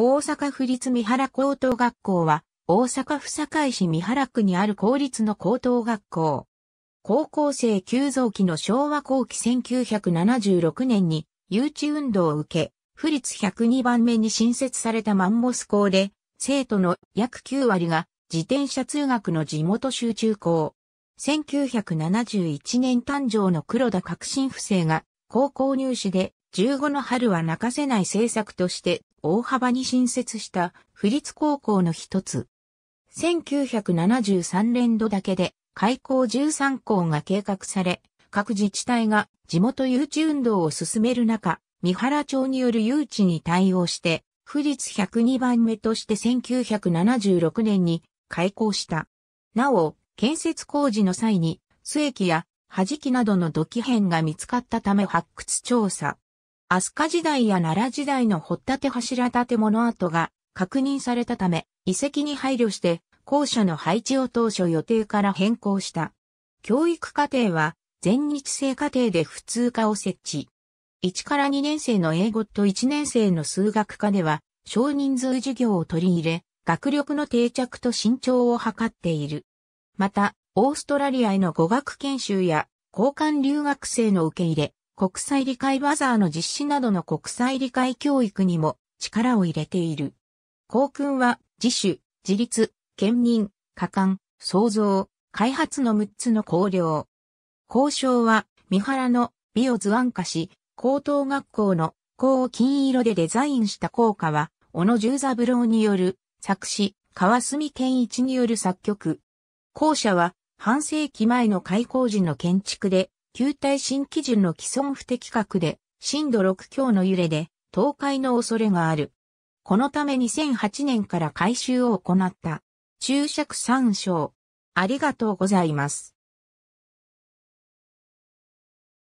大阪府立三原高等学校は、大阪府堺市三原区にある公立の高等学校。高校生急増期の昭和後期1976年に、誘致運動を受け、府立102番目に新設されたマンモス校で、生徒の約9割が自転車通学の地元集中校。1971年誕生の黒田革新不正が高校入試で15の春は泣かせない政策として大幅に新設した府立高校の一つ。1973年度だけで開校13校が計画され、各自治体が地元誘致運動を進める中、三原町による誘致に対応して、府立102番目として1976年に開校した。なお、建設工事の際に、末木や、弾きなどの土器片が見つかったため発掘調査。飛鳥時代や奈良時代の掘っ立柱建物跡が確認されたため、遺跡に配慮して校舎の配置を当初予定から変更した。教育課程は全日制課程で普通科を設置。1から2年生の英語と1年生の数学科では少人数授業を取り入れ、学力の定着と伸長を図っている。また、オーストラリアへの語学研修や交換留学生の受け入れ、国際理解バザーの実施などの国際理解教育にも力を入れている。校訓は自主、自立、兼任、果敢、創造、開発の6つの綱領。交渉は三原の美を図案化し、高等学校の高を金色でデザインした校歌は、小野十三郎による作詞、川澄健一による作曲。校舎は半世紀前の開校時の建築で、旧耐震基準の既存不適格で、震度6強の揺れで、倒壊の恐れがある。このため2008年から改修を行った。注釈参照。ありがとうございます。